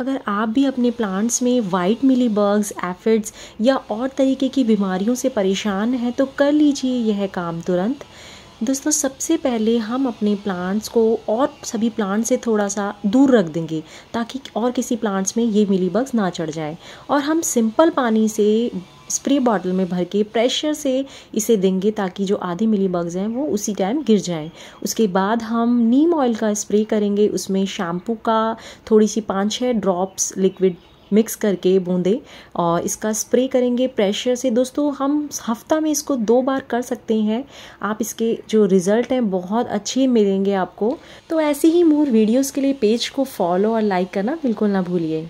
अगर आप भी अपने प्लांट्स में वाइट मिली बर्ग्स एफिड्स या और तरीके की बीमारियों से परेशान हैं तो कर लीजिए यह काम तुरंत दोस्तों सबसे पहले हम अपने प्लांट्स को और सभी प्लांट्स से थोड़ा सा दूर रख देंगे ताकि और किसी प्लांट्स में ये मिली बग्स ना चढ़ जाए और हम सिंपल पानी से स्प्रे बॉटल में भर के प्रेशर से इसे देंगे ताकि जो आधे मिली बग्स हैं वो उसी टाइम गिर जाएं उसके बाद हम नीम ऑयल का स्प्रे करेंगे उसमें शैम्पू का थोड़ी सी पाँच छः ड्रॉप्स लिक्विड मिक्स करके बूंदे और इसका स्प्रे करेंगे प्रेशर से दोस्तों हम हफ्ता में इसको दो बार कर सकते हैं आप इसके जो रिज़ल्ट हैं बहुत अच्छे मिलेंगे आपको तो ऐसे ही मोर वीडियोस के लिए पेज को फॉलो और लाइक करना बिल्कुल ना भूलिए